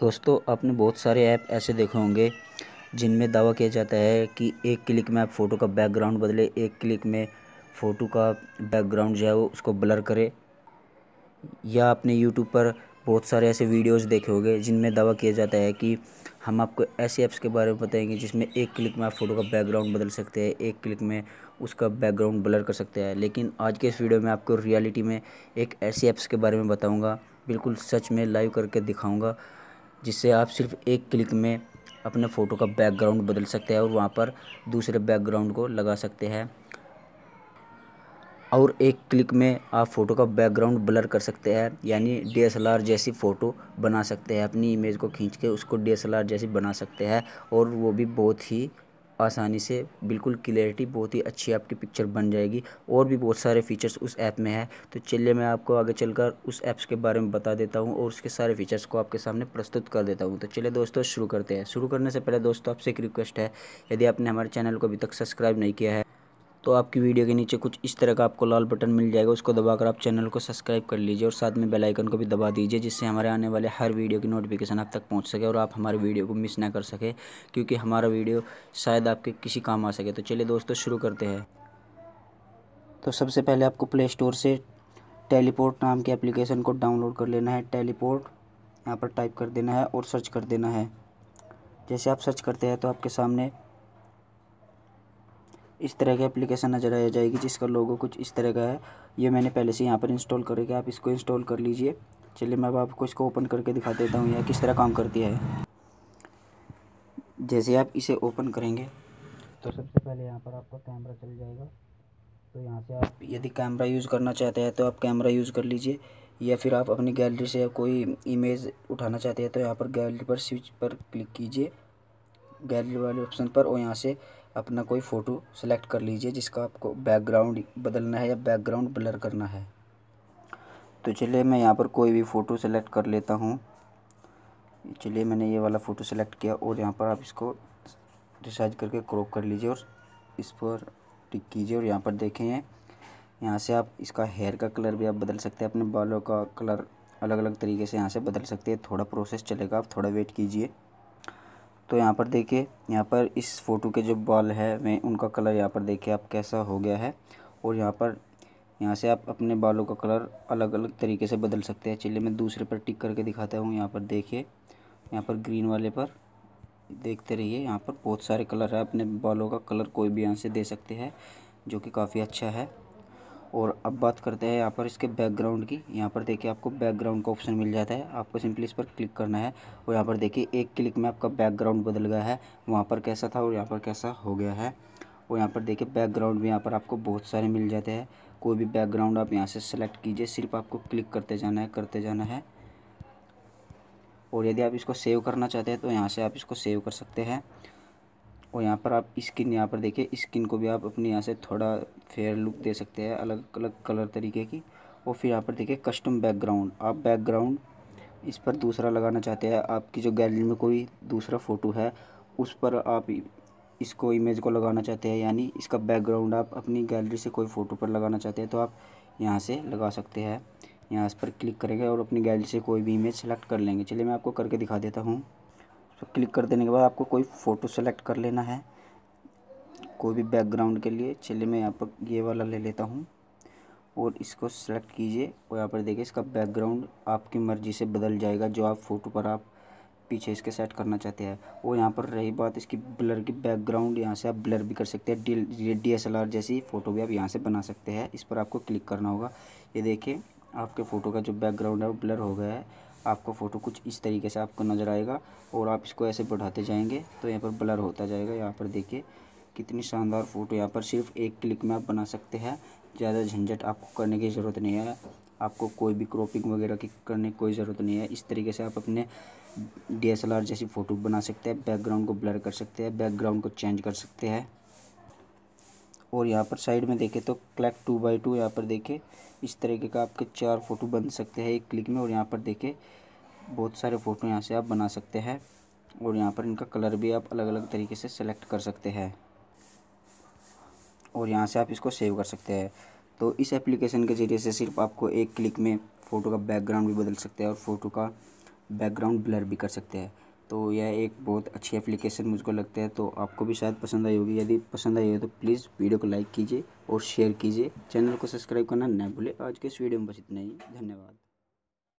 दोस्तों आपने बहुत सारे ऐप ऐसे देखे होंगे जिनमें दावा किया जाता है कि एक क्लिक में आप फ़ोटो का बैकग्राउंड बदले एक क्लिक में फ़ोटो का बैकग्राउंड जो है वो उसको ब्लर करे या आपने यूट्यूब पर बहुत सारे ऐसे वीडियोस देखे होंगे जिनमें दावा किया जाता है कि हम आपको ऐसे ऐप्स के बारे में बताएंगे जिसमें एक क्लिक में आप फ़ोटो का बैकग्राउंड बदल सकते हैं एक क्लिक में उसका बैकग्राउंड ब्लर कर सकते हैं लेकिन आज के इस वीडियो में आपको रियलिटी में एक ऐसी ऐप्स के बारे में बताऊँगा बिल्कुल सच में लाइव करके दिखाऊँगा जिससे आप सिर्फ एक क्लिक में अपने फ़ोटो का बैकग्राउंड बदल सकते हैं और वहाँ पर दूसरे बैकग्राउंड को लगा सकते हैं और एक क्लिक में आप फ़ोटो का बैकग्राउंड ब्लर कर सकते हैं यानी डीएसएलआर जैसी फ़ोटो बना सकते हैं अपनी इमेज को खींच के उसको डीएसएलआर जैसी बना सकते हैं और वो भी बहुत ही आसानी से बिल्कुल क्लियरिटी बहुत ही अच्छी आपकी पिक्चर बन जाएगी और भी बहुत सारे फीचर्स उस ऐप में है तो चलिए मैं आपको आगे चलकर उस ऐप्स के बारे में बता देता हूँ और उसके सारे फीचर्स को आपके सामने प्रस्तुत कर देता हूँ तो चलिए दोस्तों शुरू करते हैं शुरू करने से पहले दोस्तों आपसे एक रिक्वेस्ट है यदि आपने हमारे चैनल को अभी तक सब्सक्राइब नहीं किया है तो आपकी वीडियो के नीचे कुछ इस तरह का आपको लाल बटन मिल जाएगा उसको दबाकर आप चैनल को सब्सक्राइब कर लीजिए और साथ में बेल आइकन को भी दबा दीजिए जिससे हमारे आने वाले हर वीडियो की नोटिफिकेशन आप तक पहुंच सके और आप हमारे वीडियो को मिस ना कर सके क्योंकि हमारा वीडियो शायद आपके किसी काम आ सके तो चलिए दोस्तों शुरू करते हैं तो सबसे पहले आपको प्ले स्टोर से टेलीपोर्ट नाम के एप्लीकेशन को डाउनलोड कर लेना है टेलीपोर्ट यहाँ पर टाइप कर देना है और सर्च कर देना है जैसे आप सर्च करते हैं तो आपके सामने इस तरह की एप्लीकेशन नज़र आ जाएगी जिसका लोगो कुछ इस तरह का है ये मैंने पहले से यहाँ पर इंस्टॉल करके आप इसको इंस्टॉल कर लीजिए चलिए मैं अब आपको इसको ओपन करके दिखा देता हूँ यह किस तरह काम करती है जैसे आप इसे ओपन करेंगे तो सबसे पहले यहाँ पर आपका कैमरा चल जाएगा तो यहाँ से आप यदि कैमरा यूज़ करना चाहते हैं तो आप कैमरा यूज़ कर लीजिए या फिर आप अपनी गैलरी से कोई इमेज उठाना चाहते हैं तो यहाँ पर गैलरी पर स्विच पर क्लिक कीजिए गैलरी वाले ऑप्शन पर और यहाँ से अपना कोई फ़ोटो सेलेक्ट कर लीजिए जिसका आपको बैकग्राउंड बदलना है या बैकग्राउंड ब्लर करना है तो चलिए मैं यहाँ पर कोई भी फ़ोटो सेलेक्ट कर लेता हूँ चलिए मैंने ये वाला फ़ोटो सेलेक्ट किया और यहाँ पर आप इसको रिसाइज करके क्रॉप कर लीजिए और इस पर टिक कीजिए और यहाँ पर देखें यहाँ से आप इसका हेयर का कलर भी आप बदल सकते हैं अपने बालों का कलर अलग अलग तरीके से यहाँ से बदल सकते हैं थोड़ा प्रोसेस चलेगा आप थोड़ा वेट कीजिए तो यहाँ पर देखिए यहाँ पर इस फोटो के जो बॉल है मैं उनका कलर यहाँ पर देखिए आप कैसा हो गया है और यहाँ पर यहाँ से आप अपने बालों का कलर अलग अलग तरीके से बदल सकते हैं चलिए मैं दूसरे पर टिक करके दिखाता हूँ यहाँ पर देखिए यहाँ पर ग्रीन वाले पर देखते रहिए यहाँ पर बहुत सारे कलर है अपने बालों का कलर कोई भी यहाँ से दे सकते हैं जो कि काफ़ी अच्छा है और अब बात करते हैं यहाँ पर इसके बैकग्राउंड की यहाँ पर देखिए आपको बैकग्राउंड का ऑप्शन मिल जाता है आपको सिंपली इस पर क्लिक करना है और यहाँ पर देखिए एक क्लिक में आपका बैकग्राउंड बदल गया है वहाँ पर कैसा था और यहाँ पर कैसा हो गया है और यहाँ पर देखिए बैकग्राउंड भी यहाँ पर आपको बहुत सारे मिल जाते हैं कोई भी बैकग्राउंड आप यहाँ से सेलेक्ट कीजिए सिर्फ आपको क्लिक करते जाना है करते जाना है और यदि आप इसको सेव करना चाहते हैं तो यहाँ से आप इसको सेव कर सकते हैं और यहाँ पर आप स्किन यहाँ पर देखिए स्किन को भी आप अपने यहाँ से थोड़ा फेयर लुक दे सकते हैं अलग अलग कलर तरीके की और फिर यहाँ पर देखिए कस्टम बैकग्राउंड आप बैकग्राउंड इस पर दूसरा लगाना चाहते हैं आपकी जो गैलरी में कोई दूसरा फ़ोटो है उस पर आप इसको इमेज को लगाना चाहते हैं यानी इसका बैकग्राउंड आप अपनी गैलरी से कोई फ़ोटो पर लगाना चाहते हैं तो आप यहाँ से लगा सकते हैं यहाँ इस पर क्लिक करेंगे और अपनी गैलरी से कोई भी इमेज सेलेक्ट कर लेंगे चलिए मैं आपको करके दिखा देता हूँ तो क्लिक कर देने के बाद आपको कोई फ़ोटो सेलेक्ट कर लेना है कोई भी बैकग्राउंड के लिए चलिए मैं यहाँ पर ये वाला ले लेता हूँ और इसको सेलेक्ट कीजिए और यहाँ पर देखिए इसका बैकग्राउंड आपकी मर्ज़ी से बदल जाएगा जो आप फ़ोटो पर आप पीछे इसके सेट करना चाहते हैं और यहाँ पर रही बात इसकी ब्लर की बैकग्राउंड यहाँ से आप ब्लर भी कर सकते हैं D D S L R जैसी फ़ोटो भी आप यहाँ से बना सकते हैं इस पर आपको क्लिक करना होगा ये देखिए आपके फ़ोटो का जो बैकग्राउंड है वो ब्लर हो गया है आपका फ़ोटो कुछ इस तरीके से आपको नज़र आएगा और आप इसको ऐसे बढ़ाते जाएंगे तो यहाँ पर ब्लर होता जाएगा यहाँ पर देखिए कितनी शानदार फ़ोटो यहाँ पर सिर्फ एक क्लिक में आप बना सकते हैं ज़्यादा झंझट आपको करने की ज़रूरत नहीं है आपको कोई भी क्रॉपिंग वगैरह की करने की कोई ज़रूरत नहीं है इस तरीके से आप अपने डी जैसी फ़ोटो बना सकते हैं बैकग्राउंड को ब्लर कर सकते हैं बैकग्राउंड को चेंज कर सकते हैं और यहाँ पर साइड में देखें तो क्लैक टू बाई टू यहाँ पर देखें इस तरीके का आपके चार फ़ोटो बन सकते हैं एक क्लिक में और यहाँ पर देखे बहुत सारे फ़ोटो यहाँ से आप बना सकते हैं और यहाँ पर इनका कलर भी आप अलग अलग तरीके से सेलेक्ट कर सकते हैं और यहाँ से आप इसको सेव कर सकते हैं तो इस एप्लीकेशन के ज़रिए से सिर्फ आपको एक क्लिक में फ़ोटो का बैकग्राउंड भी बदल सकते हैं और फ़ोटो का बैकग्राउंड ब्लर भी कर सकते हैं तो यह एक बहुत अच्छी एप्लीकेशन मुझको लगता है तो आपको भी शायद पसंद आई होगी यदि पसंद आई हो तो प्लीज़ वीडियो को लाइक कीजिए और शेयर कीजिए चैनल को सब्सक्राइब करना ना भूले आज के इस वीडियो में बस इतना ही धन्यवाद